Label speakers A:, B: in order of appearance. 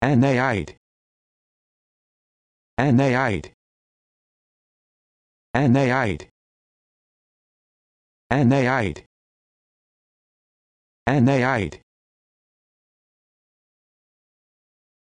A: Annaite. Annaite. Annaite. Annaite.